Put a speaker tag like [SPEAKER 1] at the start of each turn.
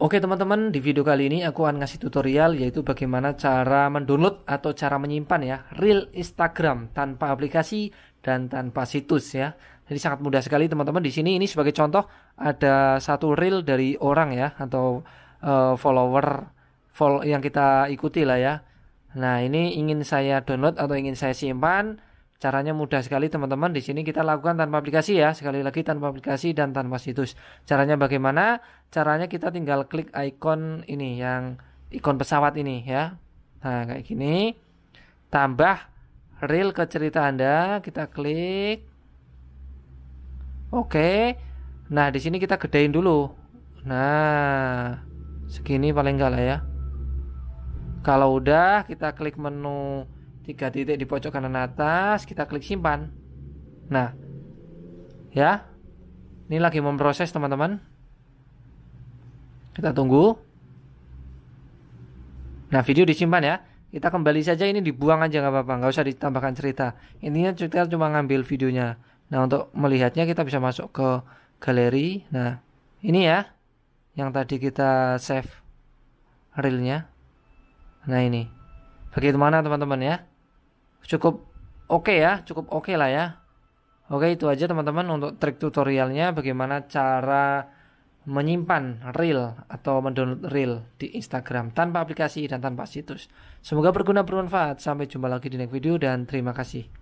[SPEAKER 1] Oke teman-teman, di video kali ini aku akan ngasih tutorial yaitu bagaimana cara mendownload atau cara menyimpan ya real Instagram tanpa aplikasi dan tanpa situs ya. Jadi sangat mudah sekali teman-teman di sini ini sebagai contoh ada satu reel dari orang ya atau uh, follower follow yang kita ikuti lah ya. Nah, ini ingin saya download atau ingin saya simpan Caranya mudah sekali teman-teman. Di sini kita lakukan tanpa aplikasi ya. Sekali lagi tanpa aplikasi dan tanpa situs. Caranya bagaimana? Caranya kita tinggal klik ikon ini yang ikon pesawat ini ya. Nah, kayak gini. Tambah reel ke cerita Anda, kita klik. Oke. Nah, di sini kita gedein dulu. Nah, segini paling enggak lah ya. Kalau udah kita klik menu tiga titik di pojok kanan atas kita klik simpan nah ya ini lagi memproses teman-teman kita tunggu nah video disimpan ya kita kembali saja ini dibuang aja nggak apa-apa nggak usah ditambahkan cerita intinya kita cuma ngambil videonya nah untuk melihatnya kita bisa masuk ke galeri nah ini ya yang tadi kita save reelnya nah ini bagaimana teman-teman ya cukup oke okay ya cukup oke okay lah ya oke okay, itu aja teman-teman untuk trik tutorialnya bagaimana cara menyimpan reel atau mendownload reel di Instagram tanpa aplikasi dan tanpa situs semoga berguna bermanfaat sampai jumpa lagi di next video dan terima kasih